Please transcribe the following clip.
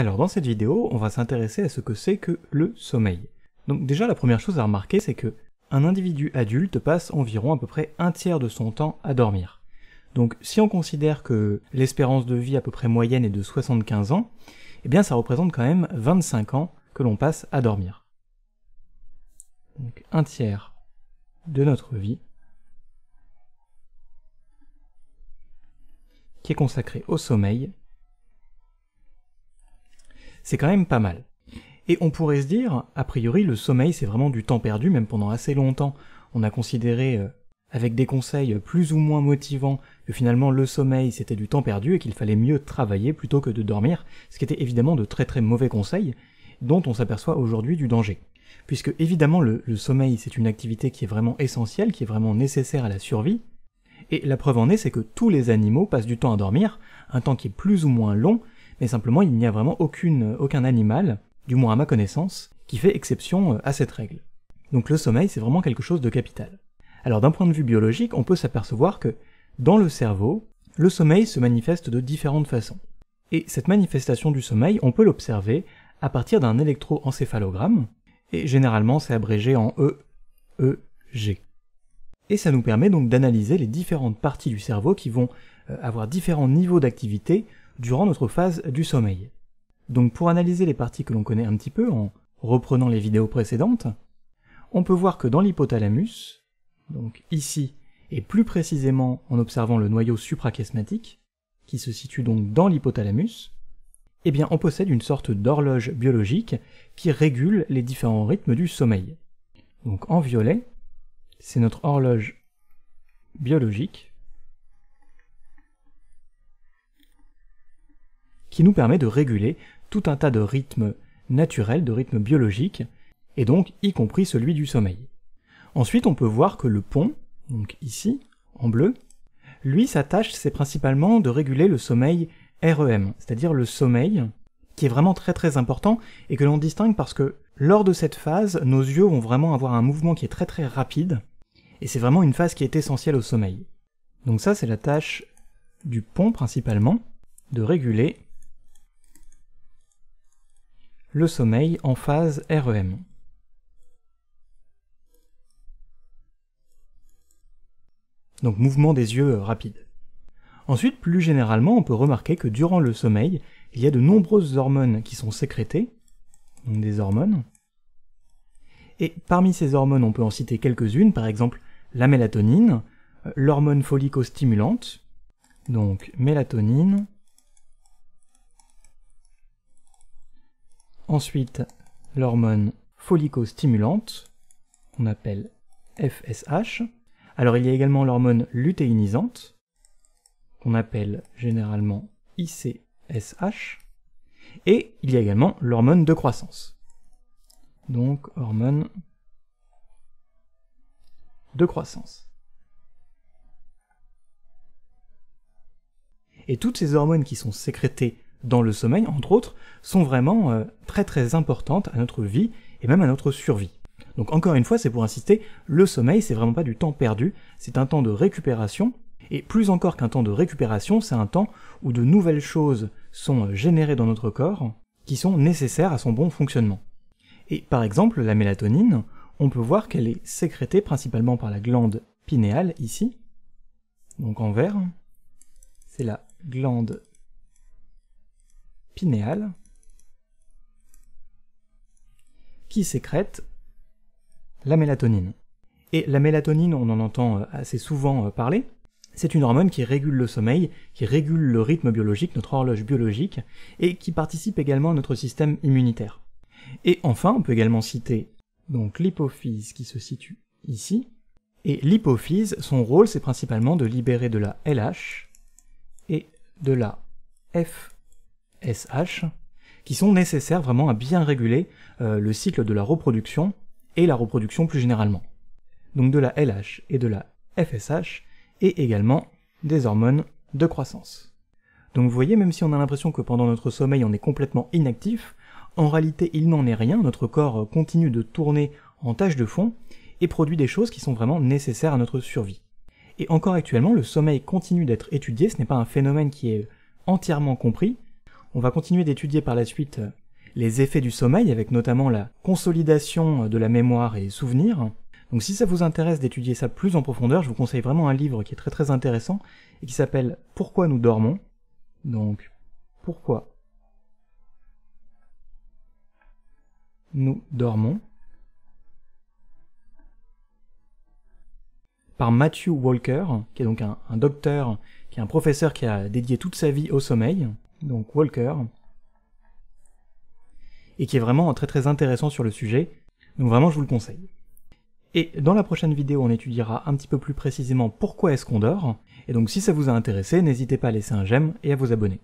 Alors dans cette vidéo, on va s'intéresser à ce que c'est que le sommeil. Donc déjà la première chose à remarquer c'est que un individu adulte passe environ à peu près un tiers de son temps à dormir. Donc si on considère que l'espérance de vie à peu près moyenne est de 75 ans, eh bien ça représente quand même 25 ans que l'on passe à dormir. Donc un tiers de notre vie qui est consacré au sommeil c'est quand même pas mal. Et on pourrait se dire, a priori, le sommeil c'est vraiment du temps perdu, même pendant assez longtemps. On a considéré, euh, avec des conseils plus ou moins motivants, que finalement le sommeil c'était du temps perdu et qu'il fallait mieux travailler plutôt que de dormir, ce qui était évidemment de très très mauvais conseils, dont on s'aperçoit aujourd'hui du danger. Puisque évidemment le sommeil c'est une activité qui est vraiment essentielle, qui est vraiment nécessaire à la survie, et la preuve en est c'est que tous les animaux passent du temps à dormir, un temps qui est plus ou moins long, mais simplement il n'y a vraiment aucune, aucun animal, du moins à ma connaissance, qui fait exception euh, à cette règle. Donc le sommeil, c'est vraiment quelque chose de capital. Alors d'un point de vue biologique, on peut s'apercevoir que dans le cerveau, le sommeil se manifeste de différentes façons. Et cette manifestation du sommeil, on peut l'observer à partir d'un électroencéphalogramme, et généralement c'est abrégé en EEG. Et ça nous permet donc d'analyser les différentes parties du cerveau qui vont euh, avoir différents niveaux d'activité durant notre phase du sommeil. Donc pour analyser les parties que l'on connaît un petit peu en reprenant les vidéos précédentes, on peut voir que dans l'hypothalamus, donc ici et plus précisément en observant le noyau suprachiasmatique, qui se situe donc dans l'hypothalamus, eh bien on possède une sorte d'horloge biologique qui régule les différents rythmes du sommeil. Donc en violet, c'est notre horloge biologique qui nous permet de réguler tout un tas de rythmes naturels, de rythmes biologiques, et donc y compris celui du sommeil. Ensuite, on peut voir que le pont, donc ici, en bleu, lui, sa tâche, c'est principalement de réguler le sommeil REM, c'est-à-dire le sommeil qui est vraiment très très important et que l'on distingue parce que lors de cette phase, nos yeux vont vraiment avoir un mouvement qui est très très rapide et c'est vraiment une phase qui est essentielle au sommeil. Donc ça, c'est la tâche du pont principalement, de réguler le sommeil en phase REM. Donc mouvement des yeux euh, rapide. Ensuite, plus généralement, on peut remarquer que durant le sommeil, il y a de nombreuses hormones qui sont sécrétées, des hormones. Et parmi ces hormones, on peut en citer quelques-unes, par exemple la mélatonine, euh, l'hormone follicostimulante, donc mélatonine, Ensuite, l'hormone follico-stimulante, qu'on appelle FSH. Alors il y a également l'hormone lutéinisante, qu'on appelle généralement ICSH. Et il y a également l'hormone de croissance. Donc hormone de croissance. Et toutes ces hormones qui sont sécrétées dans le sommeil, entre autres, sont vraiment euh, très très importantes à notre vie et même à notre survie. Donc encore une fois, c'est pour insister, le sommeil, c'est vraiment pas du temps perdu, c'est un temps de récupération, et plus encore qu'un temps de récupération, c'est un temps où de nouvelles choses sont euh, générées dans notre corps qui sont nécessaires à son bon fonctionnement. Et par exemple, la mélatonine, on peut voir qu'elle est sécrétée principalement par la glande pinéale ici, donc en vert. C'est la glande qui sécrète la mélatonine. Et la mélatonine, on en entend euh, assez souvent euh, parler, c'est une hormone qui régule le sommeil, qui régule le rythme biologique, notre horloge biologique, et qui participe également à notre système immunitaire. Et enfin, on peut également citer donc l'hypophyse qui se situe ici. Et l'hypophyse, son rôle, c'est principalement de libérer de la LH et de la F SH, qui sont nécessaires vraiment à bien réguler euh, le cycle de la reproduction et la reproduction plus généralement. Donc de la LH et de la FSH, et également des hormones de croissance. Donc vous voyez, même si on a l'impression que pendant notre sommeil on est complètement inactif, en réalité il n'en est rien, notre corps euh, continue de tourner en tâche de fond et produit des choses qui sont vraiment nécessaires à notre survie. Et encore actuellement, le sommeil continue d'être étudié, ce n'est pas un phénomène qui est entièrement compris, on va continuer d'étudier par la suite euh, les effets du sommeil avec notamment la consolidation euh, de la mémoire et souvenirs. Donc si ça vous intéresse d'étudier ça plus en profondeur, je vous conseille vraiment un livre qui est très très intéressant et qui s'appelle Pourquoi nous dormons. Donc pourquoi nous dormons par Matthew Walker, qui est donc un, un docteur, qui est un professeur qui a dédié toute sa vie au sommeil donc Walker, et qui est vraiment très très intéressant sur le sujet, donc vraiment je vous le conseille. Et dans la prochaine vidéo, on étudiera un petit peu plus précisément pourquoi est-ce qu'on dort, et donc si ça vous a intéressé, n'hésitez pas à laisser un j'aime et à vous abonner.